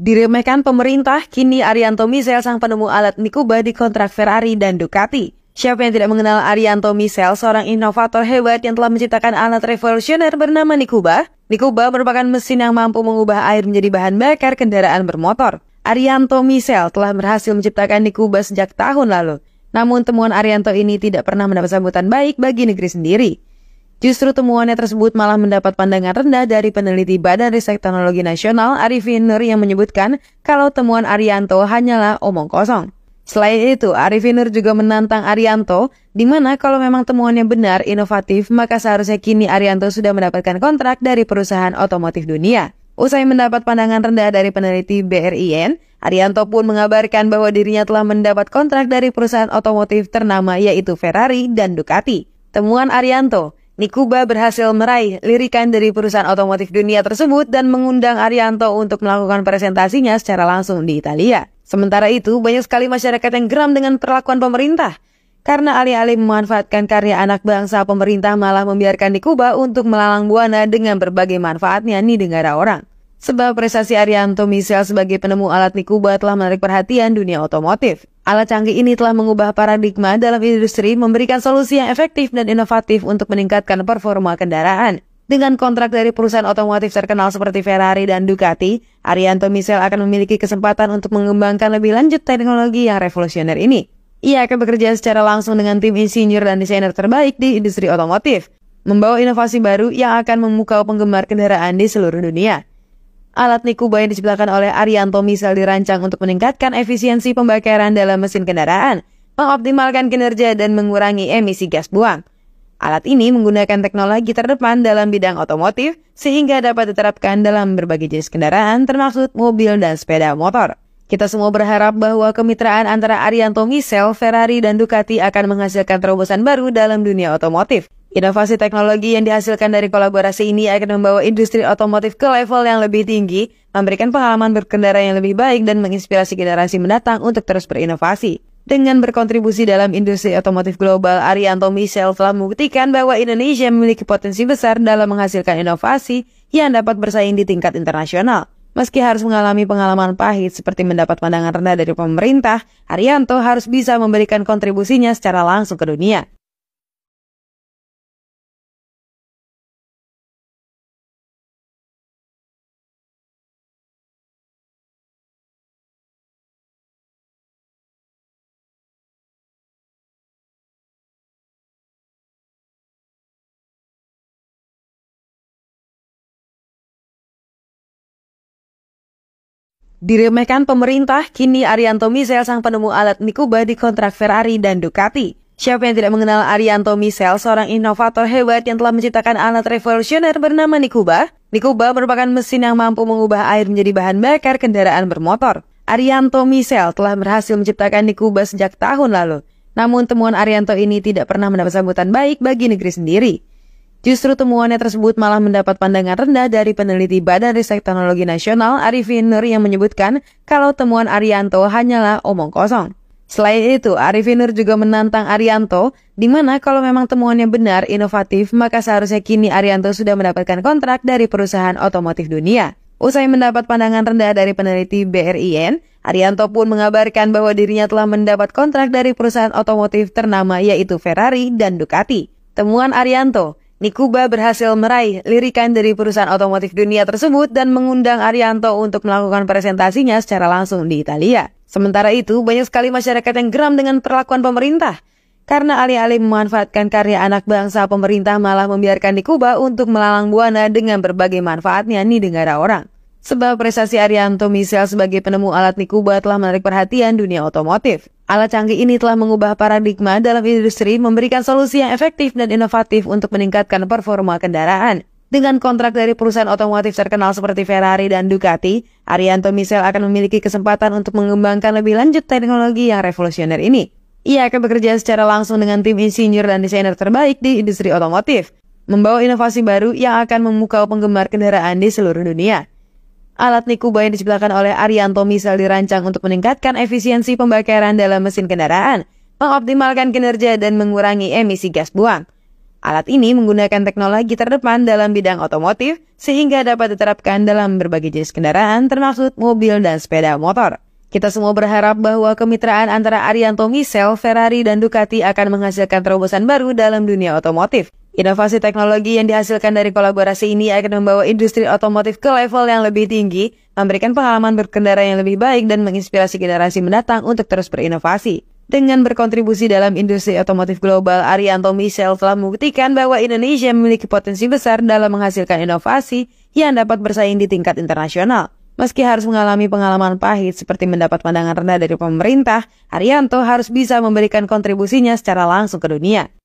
Diremehkan pemerintah, kini Arianto Misael sang penemu alat nikuba di kontrak Ferrari dan Ducati. Siapa yang tidak mengenal Arianto Misael, seorang inovator hebat yang telah menciptakan alat revolusioner bernama nikuba? Nikuba merupakan mesin yang mampu mengubah air menjadi bahan bakar kendaraan bermotor. Arianto Misael telah berhasil menciptakan nikuba sejak tahun lalu. Namun temuan Arianto ini tidak pernah mendapat sambutan baik bagi negeri sendiri. Justru temuannya tersebut malah mendapat pandangan rendah dari peneliti Badan Riset Teknologi Nasional Arifin Nur yang menyebutkan kalau temuan Arianto hanyalah omong kosong. Selain itu, Arifin Nur juga menantang Arianto, di mana kalau memang temuannya benar, inovatif, maka seharusnya kini Arianto sudah mendapatkan kontrak dari perusahaan otomotif dunia. Usai mendapat pandangan rendah dari peneliti BRIN, Arianto pun mengabarkan bahwa dirinya telah mendapat kontrak dari perusahaan otomotif ternama yaitu Ferrari dan Ducati. Temuan Arianto, Nikuba berhasil meraih lirikan dari perusahaan otomotif dunia tersebut dan mengundang Arianto untuk melakukan presentasinya secara langsung di Italia. Sementara itu, banyak sekali masyarakat yang geram dengan perlakuan pemerintah. Karena alih-alih memanfaatkan karya anak bangsa, pemerintah malah membiarkan Nikuba untuk melalang buana dengan berbagai manfaatnya di negara orang. Sebab prestasi Arianto Michel sebagai penemu alat Nikuba telah menarik perhatian dunia otomotif. Alat canggih ini telah mengubah paradigma dalam industri memberikan solusi yang efektif dan inovatif untuk meningkatkan performa kendaraan. Dengan kontrak dari perusahaan otomotif terkenal seperti Ferrari dan Ducati, Arianto Michel akan memiliki kesempatan untuk mengembangkan lebih lanjut teknologi yang revolusioner ini. Ia akan bekerja secara langsung dengan tim insinyur dan desainer terbaik di industri otomotif, membawa inovasi baru yang akan memukau penggemar kendaraan di seluruh dunia. Alat Nikuba yang diciptakan oleh Arianto Misal dirancang untuk meningkatkan efisiensi pembakaran dalam mesin kendaraan, mengoptimalkan kinerja dan mengurangi emisi gas buang. Alat ini menggunakan teknologi terdepan dalam bidang otomotif sehingga dapat diterapkan dalam berbagai jenis kendaraan termasuk mobil dan sepeda motor. Kita semua berharap bahwa kemitraan antara Arianto Misel, Ferrari, dan Ducati akan menghasilkan terobosan baru dalam dunia otomotif. Inovasi teknologi yang dihasilkan dari kolaborasi ini akan membawa industri otomotif ke level yang lebih tinggi, memberikan pengalaman berkendara yang lebih baik dan menginspirasi generasi mendatang untuk terus berinovasi. Dengan berkontribusi dalam industri otomotif global, Arianto Michel telah membuktikan bahwa Indonesia memiliki potensi besar dalam menghasilkan inovasi yang dapat bersaing di tingkat internasional. Meski harus mengalami pengalaman pahit seperti mendapat pandangan rendah dari pemerintah, Arianto harus bisa memberikan kontribusinya secara langsung ke dunia. Diremehkan pemerintah, kini Arianto Misael sang penemu alat Nikuba dikontrak Ferrari dan Ducati. Siapa yang tidak mengenal Arianto Misael, seorang inovator hebat yang telah menciptakan alat revolusioner bernama Nikuba? Nikuba merupakan mesin yang mampu mengubah air menjadi bahan bakar kendaraan bermotor. Arianto Misael telah berhasil menciptakan Nikuba sejak tahun lalu. Namun temuan Arianto ini tidak pernah mendapat sambutan baik bagi negeri sendiri. Justru temuannya tersebut malah mendapat pandangan rendah dari peneliti Badan Riset Teknologi Nasional Arifin Nur yang menyebutkan kalau temuan Arianto hanyalah omong kosong. Selain itu, Arifin Nur juga menantang Arianto, di mana kalau memang temuannya benar, inovatif, maka seharusnya kini Arianto sudah mendapatkan kontrak dari perusahaan otomotif dunia. Usai mendapat pandangan rendah dari peneliti BRIN, Arianto pun mengabarkan bahwa dirinya telah mendapat kontrak dari perusahaan otomotif ternama yaitu Ferrari dan Ducati. Temuan Arianto, Nikuba berhasil meraih lirikan dari perusahaan otomotif dunia tersebut dan mengundang Arianto untuk melakukan presentasinya secara langsung di Italia. Sementara itu, banyak sekali masyarakat yang geram dengan perlakuan pemerintah. Karena alih-alih memanfaatkan karya anak bangsa, pemerintah malah membiarkan Nikuba untuk melalang buana dengan berbagai manfaatnya di negara orang. Sebab prestasi Arianto Michel sebagai penemu alat nikuba telah menarik perhatian dunia otomotif. Alat canggih ini telah mengubah paradigma dalam industri memberikan solusi yang efektif dan inovatif untuk meningkatkan performa kendaraan. Dengan kontrak dari perusahaan otomotif terkenal seperti Ferrari dan Ducati, Arianto Michel akan memiliki kesempatan untuk mengembangkan lebih lanjut teknologi yang revolusioner ini. Ia akan bekerja secara langsung dengan tim insinyur dan desainer terbaik di industri otomotif, membawa inovasi baru yang akan memukau penggemar kendaraan di seluruh dunia. Alat Nikuba yang diciptakan oleh Arianto misal dirancang untuk meningkatkan efisiensi pembakaran dalam mesin kendaraan, mengoptimalkan kinerja dan mengurangi emisi gas buang. Alat ini menggunakan teknologi terdepan dalam bidang otomotif sehingga dapat diterapkan dalam berbagai jenis kendaraan termasuk mobil dan sepeda motor. Kita semua berharap bahwa kemitraan antara Arianto Misel, Ferrari, dan Ducati akan menghasilkan terobosan baru dalam dunia otomotif. Inovasi teknologi yang dihasilkan dari kolaborasi ini akan membawa industri otomotif ke level yang lebih tinggi, memberikan pengalaman berkendara yang lebih baik dan menginspirasi generasi mendatang untuk terus berinovasi. Dengan berkontribusi dalam industri otomotif global, Arianto Michel telah membuktikan bahwa Indonesia memiliki potensi besar dalam menghasilkan inovasi yang dapat bersaing di tingkat internasional. Meski harus mengalami pengalaman pahit seperti mendapat pandangan rendah dari pemerintah, Arianto harus bisa memberikan kontribusinya secara langsung ke dunia.